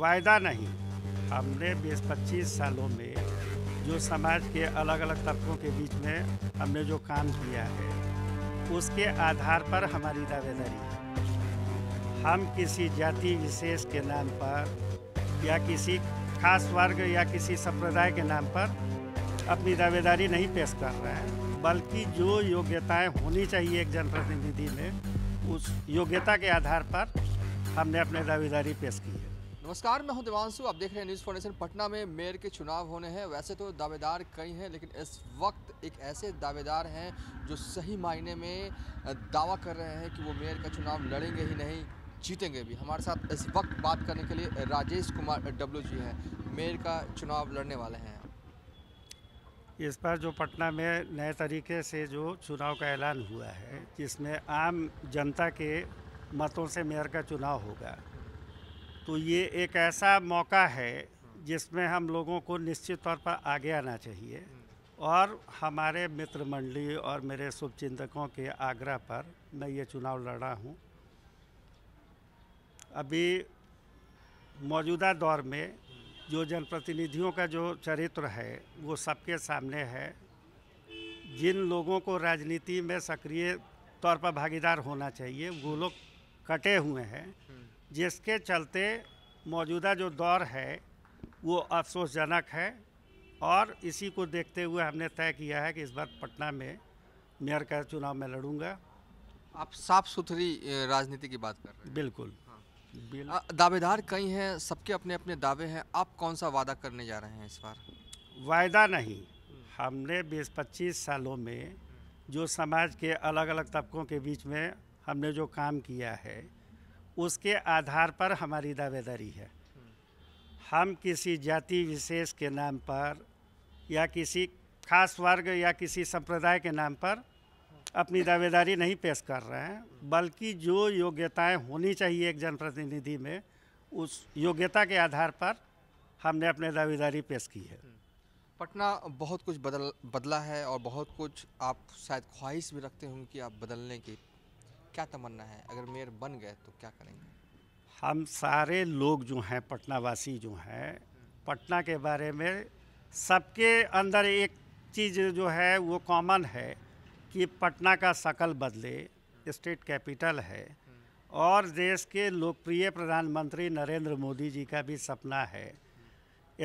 वायदा नहीं हमने बीस पच्चीस सालों में जो समाज के अलग अलग तबकों के बीच में हमने जो काम किया है उसके आधार पर हमारी दावेदारी है हम किसी जाति विशेष के नाम पर या किसी खास वर्ग या किसी संप्रदाय के नाम पर अपनी दावेदारी नहीं पेश कर रहे हैं बल्कि जो योग्यताएं होनी चाहिए एक जनप्रतिनिधि में उस योग्यता के आधार पर हमने अपने दावेदारी पेश की है नमस्कार मैं हूं देवांशु आप देख रहे हैं न्यूज़ फाउंडेशन पटना में मेयर के चुनाव होने हैं वैसे तो दावेदार कई हैं लेकिन इस वक्त एक ऐसे दावेदार हैं जो सही मायने में दावा कर रहे हैं कि वो मेयर का चुनाव लड़ेंगे ही नहीं जीतेंगे भी हमारे साथ इस वक्त बात करने के लिए राजेश कुमार डब्ल्यू जी हैं मेयर का चुनाव लड़ने वाले हैं इस बार जो पटना में नए तरीके से जो चुनाव का ऐलान हुआ है जिसमें आम जनता के मतों से मेयर का चुनाव होगा तो ये एक ऐसा मौका है जिसमें हम लोगों को निश्चित तौर पर आगे आना चाहिए और हमारे मित्र मंडली और मेरे शुभचिंतकों के आग्रह पर मैं ये चुनाव लड़ रहा हूँ अभी मौजूदा दौर में जो जनप्रतिनिधियों का जो चरित्र है वो सबके सामने है जिन लोगों को राजनीति में सक्रिय तौर पर भागीदार होना चाहिए वो लोग कटे हुए हैं जिसके चलते मौजूदा जो दौर है वो अफसोसजनक है और इसी को देखते हुए हमने तय किया है कि इस बार पटना में मेयर का चुनाव मैं लड़ूंगा आप साफ सुथरी राजनीति की बात कर रहे हैं बिल्कुल हाँ। दावेदार कई हैं सबके अपने अपने दावे हैं आप कौन सा वादा करने जा रहे हैं इस बार वायदा नहीं हमने 20-25 सालों में जो समाज के अलग अलग तबकों के बीच में हमने जो काम किया है उसके आधार पर हमारी दावेदारी है हम किसी जाति विशेष के नाम पर या किसी खास वर्ग या किसी संप्रदाय के नाम पर अपनी दावेदारी नहीं पेश कर रहे हैं बल्कि जो योग्यताएं होनी चाहिए एक जनप्रतिनिधि में उस योग्यता के आधार पर हमने अपने दावेदारी पेश की है पटना बहुत कुछ बदल बदला है और बहुत कुछ आप शायद ख्वाहिश भी रखते होंगे कि आप बदलने की क्या तमन्ना है अगर मेयर बन गए तो क्या करेंगे हम सारे लोग जो हैं पटनावासी जो हैं पटना के बारे में सबके अंदर एक चीज़ जो है वो कॉमन है कि पटना का शकल बदले स्टेट कैपिटल है और देश के लोकप्रिय प्रधानमंत्री नरेंद्र मोदी जी का भी सपना है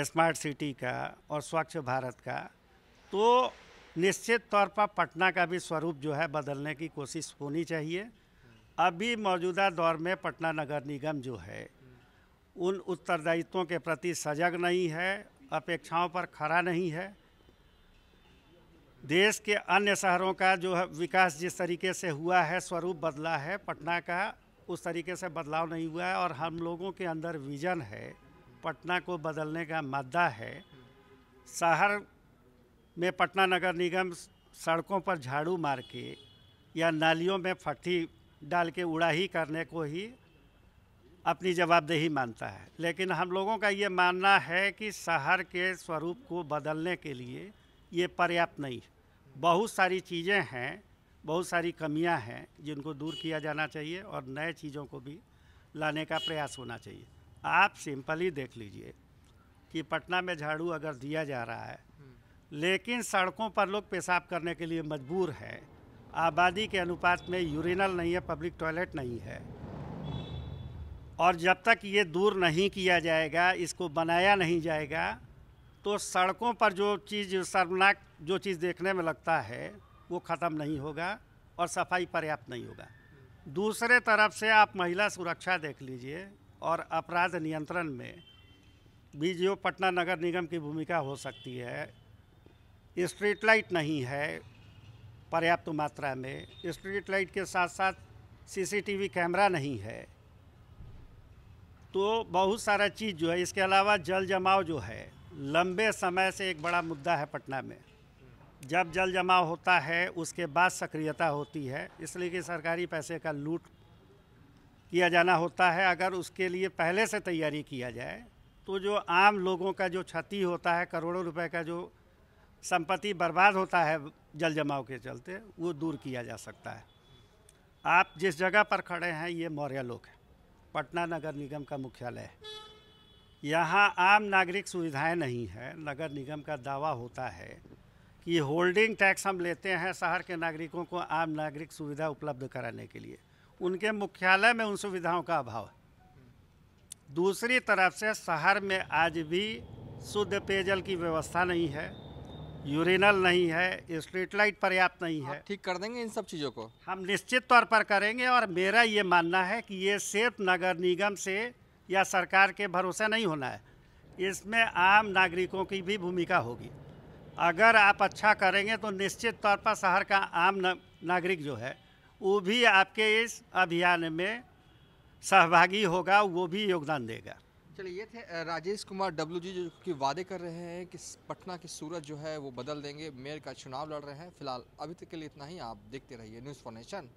स्मार्ट सिटी का और स्वच्छ भारत का तो निश्चित तौर पर पटना का भी स्वरूप जो है बदलने की कोशिश होनी चाहिए अभी मौजूदा दौर में पटना नगर निगम जो है उन उत्तरदायित्वों के प्रति सजग नहीं है अपेक्षाओं पर खड़ा नहीं है देश के अन्य शहरों का जो है विकास जिस तरीके से हुआ है स्वरूप बदला है पटना का उस तरीके से बदलाव नहीं हुआ है और हम लोगों के अंदर विजन है पटना को बदलने का मादा है शहर में पटना नगर निगम सड़कों पर झाड़ू मार के या नालियों में फट्टी डाल के उड़ाही करने को ही अपनी जवाबदेही मानता है लेकिन हम लोगों का ये मानना है कि शहर के स्वरूप को बदलने के लिए ये पर्याप्त नहीं बहुत सारी चीज़ें हैं बहुत सारी कमियां हैं जिनको दूर किया जाना चाहिए और नए चीज़ों को भी लाने का प्रयास होना चाहिए आप सिंपली देख लीजिए कि पटना में झाड़ू अगर दिया जा रहा है लेकिन सड़कों पर लोग पेशाब करने के लिए मजबूर हैं आबादी के अनुपात में यूरिनल नहीं है पब्लिक टॉयलेट नहीं है और जब तक ये दूर नहीं किया जाएगा इसको बनाया नहीं जाएगा तो सड़कों पर जो चीज़ शर्मनाक जो चीज़ देखने में लगता है वो ख़त्म नहीं होगा और सफाई पर्याप्त नहीं होगा दूसरे तरफ से आप महिला सुरक्षा देख लीजिए और अपराध नियंत्रण में भी जो पटना नगर निगम की भूमिका हो सकती है स्ट्रीट लाइट नहीं है पर्याप्त मात्रा में स्ट्रीट लाइट के साथ साथ सीसीटीवी कैमरा नहीं है तो बहुत सारा चीज़ जो है इसके अलावा जल जमाव जो है लंबे समय से एक बड़ा मुद्दा है पटना में जब जल जमाव होता है उसके बाद सक्रियता होती है इसलिए कि सरकारी पैसे का लूट किया जाना होता है अगर उसके लिए पहले से तैयारी किया जाए तो जो आम लोगों का जो क्षति होता है करोड़ों रुपए का जो संपत्ति बर्बाद होता है जल जमाव के चलते वो दूर किया जा सकता है आप जिस जगह पर खड़े हैं ये मौर्य लोक है पटना नगर निगम का मुख्यालय है यहाँ आम नागरिक सुविधाएं नहीं है नगर निगम का दावा होता है कि होल्डिंग टैक्स हम लेते हैं शहर के नागरिकों को आम नागरिक सुविधा उपलब्ध कराने के लिए उनके मुख्यालय में उन सुविधाओं का अभाव है दूसरी तरफ से शहर में आज भी शुद्ध पेयजल की व्यवस्था नहीं है यूरिनल नहीं है स्ट्रीट लाइट पर्याप्त नहीं है ठीक कर देंगे इन सब चीज़ों को हम निश्चित तौर पर करेंगे और मेरा ये मानना है कि ये सिर्फ नगर निगम से या सरकार के भरोसे नहीं होना है इसमें आम नागरिकों की भी भूमिका होगी अगर आप अच्छा करेंगे तो निश्चित तौर पर शहर का आम नागरिक जो है वो भी आपके इस अभियान में सहभागी होगा वो भी योगदान देगा चलिए ये थे राजेश कुमार डब्ल्यू जी जो कि वादे कर रहे हैं कि पटना की सूरत जो है वो बदल देंगे मेयर का चुनाव लड़ रहे हैं फिलहाल अभी तक के लिए इतना ही आप देखते रहिए न्यूज़ फॉर नेशन